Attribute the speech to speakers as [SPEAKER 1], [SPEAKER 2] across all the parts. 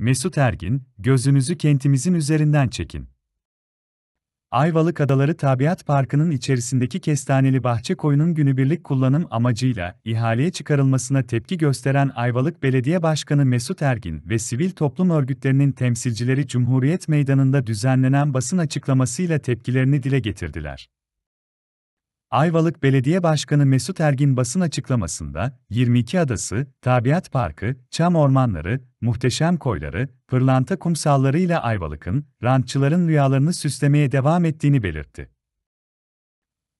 [SPEAKER 1] Mesut Ergin, gözünüzü kentimizin üzerinden çekin. Ayvalık Adaları Tabiat Parkı'nın içerisindeki kestaneli bahçe koyunun günübirlik kullanım amacıyla ihaleye çıkarılmasına tepki gösteren Ayvalık Belediye Başkanı Mesut Ergin ve sivil toplum örgütlerinin temsilcileri Cumhuriyet Meydanı'nda düzenlenen basın açıklamasıyla tepkilerini dile getirdiler. Ayvalık Belediye Başkanı Mesut Ergin basın açıklamasında, 22 adası, tabiat parkı, çam ormanları, muhteşem koyları, pırlanta kumsallarıyla Ayvalık'ın, rantçıların rüyalarını süslemeye devam ettiğini belirtti.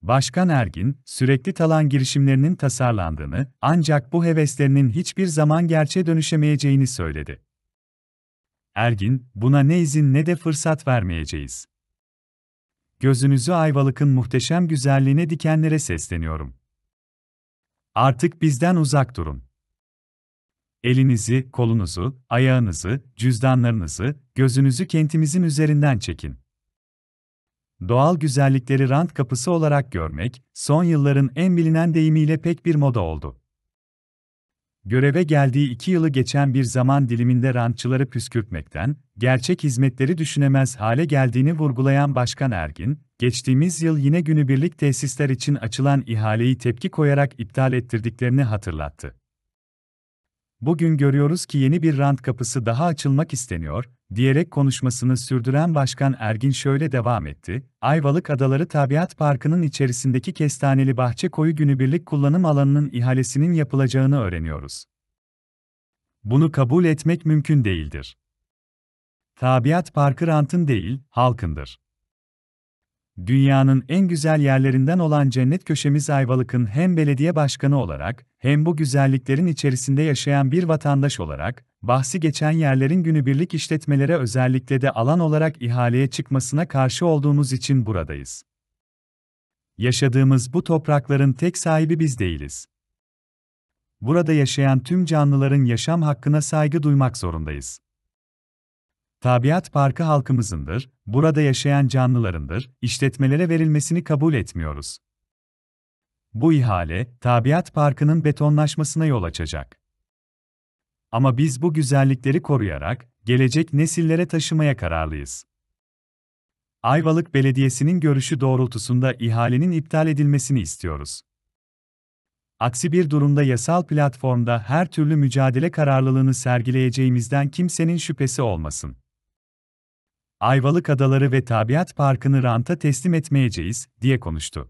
[SPEAKER 1] Başkan Ergin, sürekli talan girişimlerinin tasarlandığını, ancak bu heveslerinin hiçbir zaman gerçeğe dönüşemeyeceğini söyledi. Ergin, buna ne izin ne de fırsat vermeyeceğiz gözünüzü Ayvalık'ın muhteşem güzelliğine dikenlere sesleniyorum. Artık bizden uzak durun. Elinizi, kolunuzu, ayağınızı, cüzdanlarınızı, gözünüzü kentimizin üzerinden çekin. Doğal güzellikleri rant kapısı olarak görmek, son yılların en bilinen deyimiyle pek bir moda oldu göreve geldiği iki yılı geçen bir zaman diliminde rantçıları püskürtmekten, gerçek hizmetleri düşünemez hale geldiğini vurgulayan Başkan Ergin, geçtiğimiz yıl yine günübirlik tesisler için açılan ihaleyi tepki koyarak iptal ettirdiklerini hatırlattı bugün görüyoruz ki yeni bir rant kapısı daha açılmak isteniyor, diyerek konuşmasını sürdüren Başkan Ergin şöyle devam etti, Ayvalık Adaları Tabiat Parkı'nın içerisindeki Kestaneli Bahçe Koyu günübirlik kullanım alanının ihalesinin yapılacağını öğreniyoruz. Bunu kabul etmek mümkün değildir. Tabiat Parkı rantın değil, halkındır. Dünyanın en güzel yerlerinden olan cennet köşemiz Ayvalık'ın hem belediye başkanı olarak, hem bu güzelliklerin içerisinde yaşayan bir vatandaş olarak, bahsi geçen yerlerin günübirlik işletmelere özellikle de alan olarak ihaleye çıkmasına karşı olduğumuz için buradayız. Yaşadığımız bu toprakların tek sahibi biz değiliz. Burada yaşayan tüm canlıların yaşam hakkına saygı duymak zorundayız. Tabiat parkı halkımızındır, burada yaşayan canlılarındır, işletmelere verilmesini kabul etmiyoruz. Bu ihale, tabiat parkının betonlaşmasına yol açacak. Ama biz bu güzellikleri koruyarak, gelecek nesillere taşımaya kararlıyız. Ayvalık Belediyesi'nin görüşü doğrultusunda ihalenin iptal edilmesini istiyoruz. Aksi bir durumda yasal platformda her türlü mücadele kararlılığını sergileyeceğimizden kimsenin şüphesi olmasın. Ayvalık Adaları ve Tabiat Parkı'nı ranta teslim etmeyeceğiz, diye konuştu.